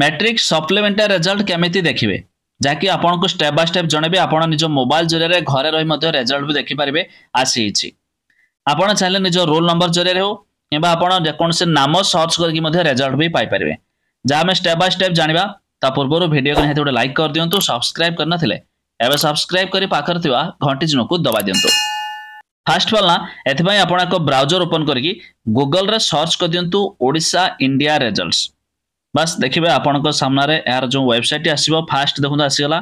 matric supplementary result କେମିତି ଦେଖିବେ ଯାହାକି ଆପଣଙ୍କୁ ଷ୍ଟେପ୍ ବାଇ ଷ୍ଟେପ୍ ଜଣେଇବେ ଆପଣ ନିଜ ମୋବାଇଲ ଜରିଆରେ ଘରେ ରହି ମଧ୍ୟ ରେଜଲ୍ଟ ବି ଦେଖିପାରିବେ ଆସିଯାଇଛି ଆପଣ ଚାହିଁଲେ ନିଜ ରୋଲ୍ ନମ୍ବର ଜରିଆରେ ହେଉ କିମ୍ବା ଆପଣ ଯେକୌଣସି ନାମ ସର୍ଚ୍ଚ କରିକି ମଧ୍ୟ ରେଜଲ୍ଟ ବି ପାଇପାରିବେ ଯାହା ଆମେ ଷ୍ଟେପ୍ ବାଇ ଷ୍ଟେପ୍ ଜାଣିବା ତା ପୂର୍ବରୁ ଭିଡ଼ିଓକୁ ନିହାତି ଗୋଟେ ଲାଇକ୍ କରିଦିଅନ୍ତୁ ସବସ୍କ୍ରାଇବ୍ କରିନଥିଲେ ଏବେ ସବସ୍କ୍ରାଇବ୍ କରି ପାଖରେ ଥିବା ଘଣ୍ଟି ଚିହ୍ନକୁ ଦବା ଦିଅନ୍ତୁ ଫାର୍ଷ୍ଟ ପାଲା ଏଥିପାଇଁ ଆପଣ ଏକ ବ୍ରାଉଜର ଓପନ୍ କରିକି ଗୁଗଲରେ ସର୍ଚ୍ଚ କରିଦିଅନ୍ତୁ ଓଡ଼ିଶା ଇଣ୍ଡିଆ ରେଜଲ୍ଟସ୍ ବାସ୍ ଦେଖିବେ ଆପଣଙ୍କ ସାମ୍ନାରେ ଏହାର ଯେଉଁ ୱେବସାଇଟ୍ ଆସିବ ଫାଷ୍ଟ ଦେଖନ୍ତୁ ଆସିଗଲା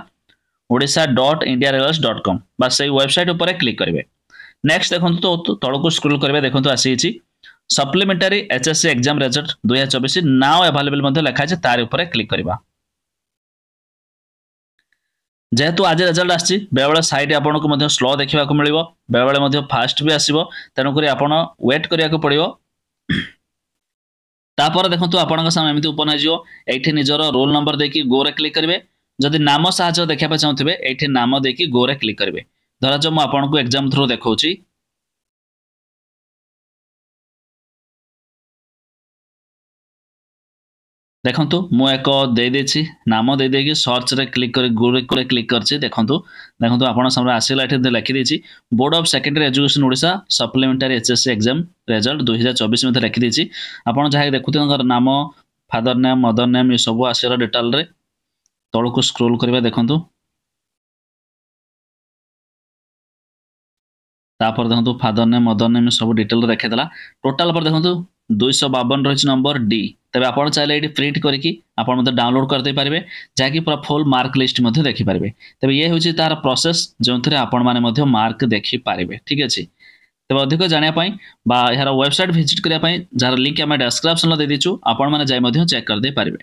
Odisha dot India railway dot com ବାସ୍ ସେଇ ୱେବସାଇଟ୍ ଉପରେ କ୍ଲିକ୍ କରିବେ ନେକ୍ସଟ ଦେଖନ୍ତୁ ତ ତଳକୁ ସ୍କ୍ରୋଲ୍ କରିବେ ଦେଖନ୍ତୁ ଆସିଯାଇଛି supplementary H S C exam result ଦୁଇହଜାର ଚବିଶ ନାଓ ଆଭେଲେବଲ୍ ମଧ୍ୟ ଲେଖାଯାଇଛି ତାରି ଉପରେ କ୍ଲିକ୍ କରିବା ଯେହେତୁ ଆଜି ରେଜଲ୍ଟ ଆସିଛି ବେଳେବେଳେ ସାଇଟ୍ ଆପଣଙ୍କୁ ମଧ୍ୟ ସ୍ଲୋ ଦେଖିବାକୁ ମିଳିବ ବେଳେବେଳେ ମଧ୍ୟ ଫାଷ୍ଟ ବି ଆସିବ ତେଣୁକରି ଆପଣ ୱେଟ୍ କରିବାକୁ ପଡ଼ିବ ତାପରେ ଦେଖନ୍ତୁ ଆପଣଙ୍କ ସାମ୍ନା ଏମିତି ଓପନ୍ ଆସିଯିବ ଏଇଠି ନିଜର ରୋଲ୍ ନମ୍ବର ଦେଇକି ଗୋରେ କ୍ଲିକ୍ କରିବେ ଯଦି ନାମ ସାହାଯ୍ୟ ଦେଖିବା ପାଇଁ ଚାହୁଁଥିବେ ଏଇଠି ନାମ ଦେଇକି ଗୋରେ କ୍ଲିକ୍ କରିବେ ଧରାଯାଉ ମୁଁ ଆପଣଙ୍କୁ ଏକ୍ଜାମ୍ ଥ୍ରୁ ଦେଖାଉଛି ଦେଖନ୍ତୁ ମୁଁ ଏକ ଦେଇଦେଇଛି ନାମ ଦେଇଦେଇକି ସର୍ଚ୍ଚରେ କ୍ଲିକ୍ କରି ଗୁଗୁଲରେ କ୍ଲିକ୍ କରିଛି ଦେଖନ୍ତୁ ଦେଖନ୍ତୁ ଆପଣଙ୍କ ସାମ୍ନାରେ ଆସିଲା ଏଠି ଲେଖିଦେଇଛି board of secondary education Odisha supplementary H S exam result ଦୁଇହଜାର ଚବିଶ ମଧ୍ୟ ଲେଖିଦେଇଛି ଆପଣ ଯାହାକି ଦେଖୁଥିବେ ତାଙ୍କର ନାମ ଫାଦର ନେମ୍ ମଦର ନେମ୍ ଏସବୁ ଆସିଲା ଡିଟେଲରେ ତଳକୁ ସ୍କ୍ରୋଲ୍ କରିବା ଦେଖନ୍ତୁ ତାପରେ ଦେଖନ୍ତୁ ଫାଦର ନେମ୍ ମଦର ନେମ୍ ସବୁ ଡିଟେଲରେ ଦେଖାଇଦେଲା ଟୋଟାଲ୍ ପରେ ଦେଖନ୍ତୁ ଦୁଇଶହ ବାବନ ରହିଛି ନମ୍ବର ଡି ତେବେ ଆପଣ ଚାହିଁଲେ ଏଠି ପ୍ରିଣ୍ଟ କରିକି ଆପଣ ମଧ୍ୟ ଡାଉନଲୋଡ଼ କରିଦେଇପାରିବେ ଯାହାକି ପୁରା ଫୁଲ୍ ମାର୍କ ଲିଷ୍ଟ ମଧ୍ୟ ଦେଖିପାରିବେ ତେବେ ଇଏ ହେଉଛି ତାହାର ପ୍ରୋସେସ୍ ଯେଉଁଥିରେ ଆପଣମାନେ ମଧ୍ୟ ମାର୍କ ଦେଖିପାରିବେ ଠିକ୍ ଅଛି ତେବେ ଅଧିକ ଜାଣିବା ପାଇଁ ବା ଏହାର ୱେବସାଇଟ୍ ଭିଜିଟ୍ କରିବା ପାଇଁ ଯାହାର ଲିଙ୍କ୍ ଆମେ ଡେସ୍କ୍ରିପ୍ସନ୍ରେ ଦେଇଦେଇଛୁ ଆପଣମାନେ ଯାଇ ମଧ୍ୟ ଚେକ୍ କରିଦେଇପାରିବେ